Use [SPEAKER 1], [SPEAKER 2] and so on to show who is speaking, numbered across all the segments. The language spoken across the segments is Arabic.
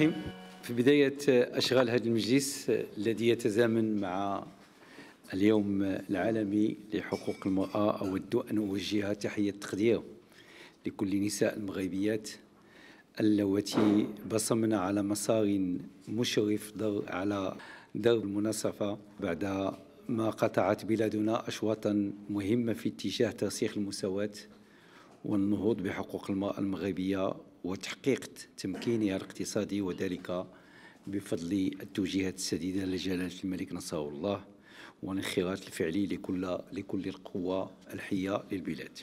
[SPEAKER 1] الرحيم في بداية أشغال هذا المجلس الذي يتزامن مع اليوم العالمي لحقوق المرأة أود أن أوجه تحية تقدير لكل النساء المغربيات اللواتي بصمن على مسار مشرف در على درب المناصفة بعد ما قطعت بلادنا أشواطا مهمة في اتجاه ترسيخ المساواة والنهوض بحقوق المرأة المغربية وتحقيق تمكينها الاقتصادي وذلك بفضل التوجيهات السديدة لجلالة الملك نصره الله والانخراط الفعلي لكل لكل القوى الحية للبلاد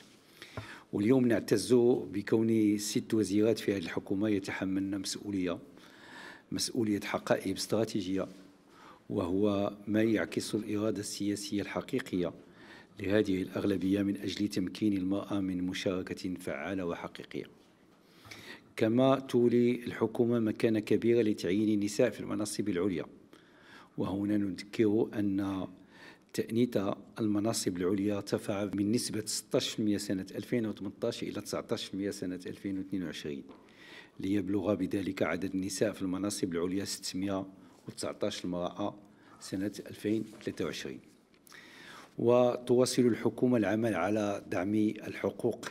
[SPEAKER 1] واليوم نعتز بكون ست وزيرات في هذه الحكومة يتحملن مسؤولية مسؤولية حقائب استراتيجية وهو ما يعكس الإرادة السياسية الحقيقية لهذه الأغلبية من أجل تمكين المرأة من مشاركة فعالة وحقيقية كما تولي الحكومة مكانة كبيرة لتعيين النساء في المناصب العليا وهنا نذكر أن تأنيت المناصب العليا ارتفع من نسبة 16% سنة 2018 إلى 19% سنة 2022 ليبلغ بذلك عدد النساء في المناصب العليا 619 امرأة سنة 2023 وتواصل الحكومة العمل على دعم الحقوق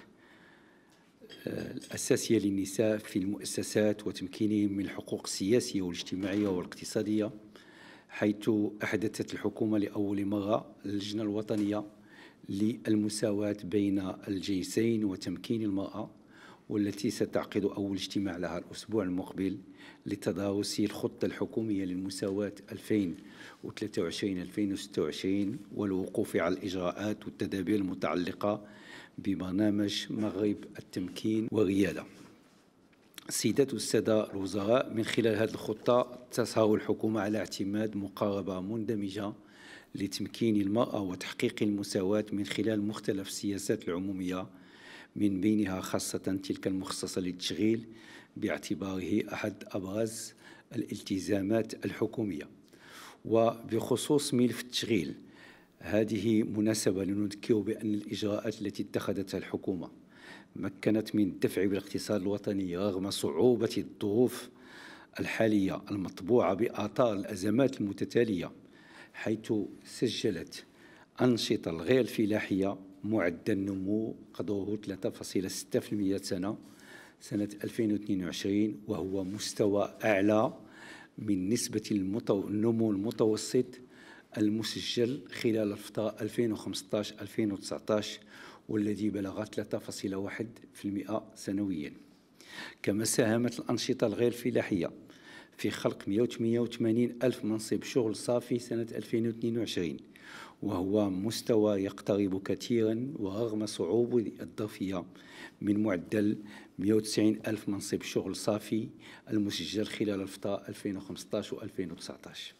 [SPEAKER 1] الأساسية للنساء في المؤسسات وتمكينهم من الحقوق السياسية والاجتماعية والاقتصادية حيث أحدثت الحكومة لأول مرة اللجنة الوطنية للمساواة بين الجنسين وتمكين المرأة والتي ستعقد أول اجتماع لها الأسبوع المقبل لتدارس الخطة الحكومية للمساواة 2023-2026 والوقوف على الإجراءات والتدابير المتعلقة ببرنامج مغرب التمكين والريادة سيدات والسادة الوزراء من خلال هذه الخطة تسهر الحكومة على اعتماد مقاربة مندمجة لتمكين المرأة وتحقيق المساواة من خلال مختلف السياسات العمومية من بينها خاصة تلك المخصصة للتشغيل باعتباره أحد أبرز الالتزامات الحكومية وبخصوص ملف التشغيل هذه مناسبة لنذكر بأن الإجراءات التي اتخذتها الحكومة مكنت من الدفع بالاقتصاد الوطني رغم صعوبة الظروف الحالية المطبوعة بآثار الأزمات المتتالية حيث سجلت أنشطة الغير الفلاحية معدل نمو قدره 3.6% سنة سنة 2022 وهو مستوى أعلى من نسبة النمو المتوسط المسجل خلال 2015-2019 والذي بلغ 3.1% سنويا كما ساهمت الأنشطة الغير فلاحية في خلق 188 ألف منصب شغل صافي سنة 2022 وهو مستوى يقترب كثيرا ورغم صعوبة الضفية من معدل 190 ألف منصب شغل صافي المسجل خلال الفترة 2015 و 2019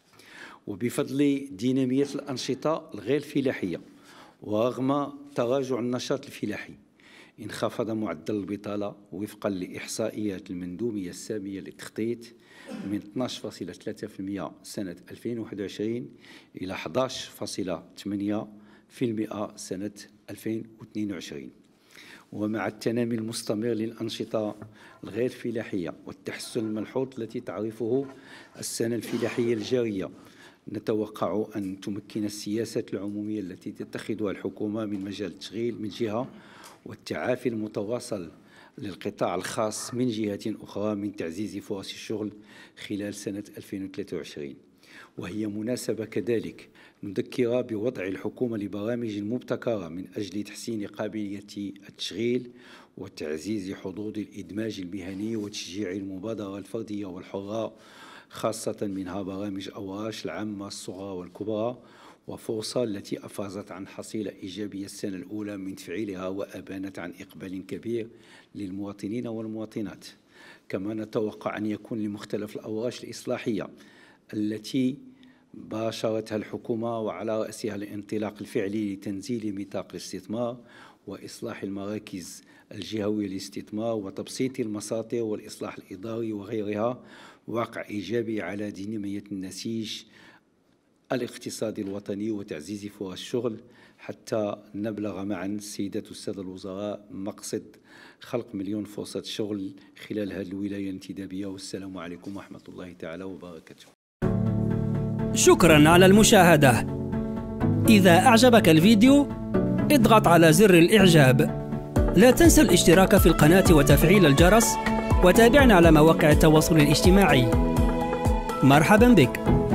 [SPEAKER 1] وبفضل دينامية الأنشطة الغير فلاحية ورغم تراجع النشاط الفلاحي انخفض معدل البطالة وفقا لإحصائيات المندوبية السامية للتخطيط من 12.3% سنة 2021 إلى 11.8% سنة 2022 ومع التنامي المستمر للأنشطة الغير فلاحية والتحسن الملحوظ التي تعرفه السنة الفلاحية الجارية نتوقع أن تمكن السياسات العمومية التي تتخذها الحكومة من مجال التشغيل من جهة والتعافي المتواصل للقطاع الخاص من جهة أخرى من تعزيز فرص الشغل خلال سنة 2023 وهي مناسبة كذلك مذكرة بوضع الحكومة لبرامج مبتكرة من أجل تحسين قابلية التشغيل وتعزيز حظوظ الإدماج المهني وتشجيع المبادرة الفردية والحرة خاصة منها برامج أواش العامة الصغرى والكبرى وفرصة التي أفازت عن حصيلة إيجابية السنة الأولى من تفعيلها وأبانت عن إقبال كبير للمواطنين والمواطنات كما نتوقع أن يكون لمختلف الأوراش الإصلاحية التي باشرتها الحكومة وعلى رأسها الانطلاق الفعلي لتنزيل ميثاق الاستثمار وإصلاح المراكز الجهوية للاستثمار وتبسيط المساطر والإصلاح الإداري وغيرها وقع إيجابي على دينامية النسيج الاقتصادي الوطني وتعزيز فرص الشغل حتى نبلغ معا سيدة السادة الوزراء مقصد خلق مليون فرصة شغل خلال هذه الولاية الانتدابية والسلام عليكم ورحمة الله تعالى وبركاته شكرا على المشاهدة إذا أعجبك الفيديو اضغط على زر الإعجاب لا تنسى الاشتراك في القناة وتفعيل الجرس وتابعنا على مواقع التواصل الاجتماعي مرحبا بك